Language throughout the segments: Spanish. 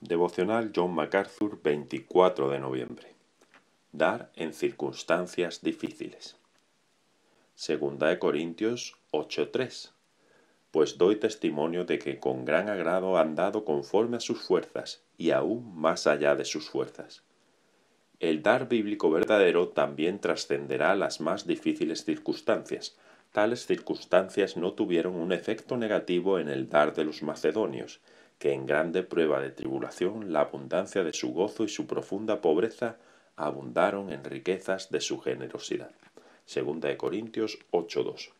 Devocional John MacArthur, 24 de noviembre. Dar en circunstancias difíciles. Segunda de Corintios 8:3. Pues doy testimonio de que con gran agrado han dado conforme a sus fuerzas y aún más allá de sus fuerzas. El dar bíblico verdadero también trascenderá las más difíciles circunstancias. Tales circunstancias no tuvieron un efecto negativo en el dar de los macedonios, que en grande prueba de tribulación la abundancia de su gozo y su profunda pobreza abundaron en riquezas de su generosidad. Segunda de Corintios 8:2.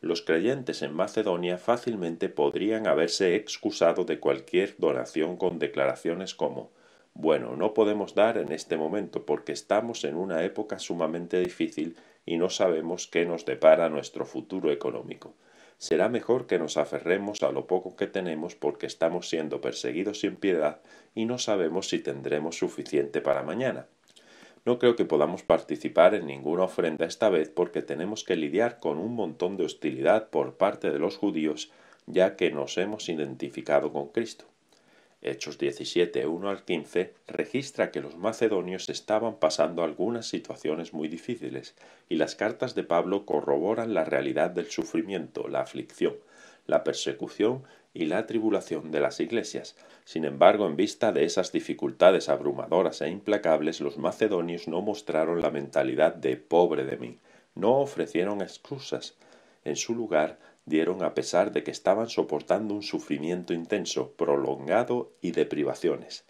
Los creyentes en Macedonia fácilmente podrían haberse excusado de cualquier donación con declaraciones como bueno, no podemos dar en este momento porque estamos en una época sumamente difícil y no sabemos qué nos depara nuestro futuro económico será mejor que nos aferremos a lo poco que tenemos porque estamos siendo perseguidos sin piedad y no sabemos si tendremos suficiente para mañana. No creo que podamos participar en ninguna ofrenda esta vez porque tenemos que lidiar con un montón de hostilidad por parte de los judíos ya que nos hemos identificado con Cristo. Hechos 17, 1 al 15, registra que los macedonios estaban pasando algunas situaciones muy difíciles, y las cartas de Pablo corroboran la realidad del sufrimiento, la aflicción, la persecución y la tribulación de las iglesias. Sin embargo, en vista de esas dificultades abrumadoras e implacables, los macedonios no mostraron la mentalidad de pobre de mí, no ofrecieron excusas. En su lugar, dieron a pesar de que estaban soportando un sufrimiento intenso, prolongado y de privaciones.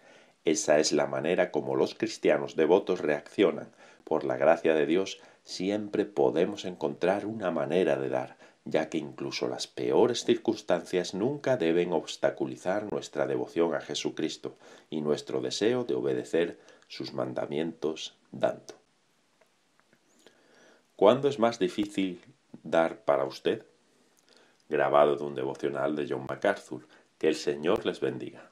Esa es la manera como los cristianos devotos reaccionan. Por la gracia de Dios siempre podemos encontrar una manera de dar, ya que incluso las peores circunstancias nunca deben obstaculizar nuestra devoción a Jesucristo y nuestro deseo de obedecer sus mandamientos dando. ¿Cuándo es más difícil dar para usted? grabado de un devocional de John MacArthur. Que el Señor les bendiga.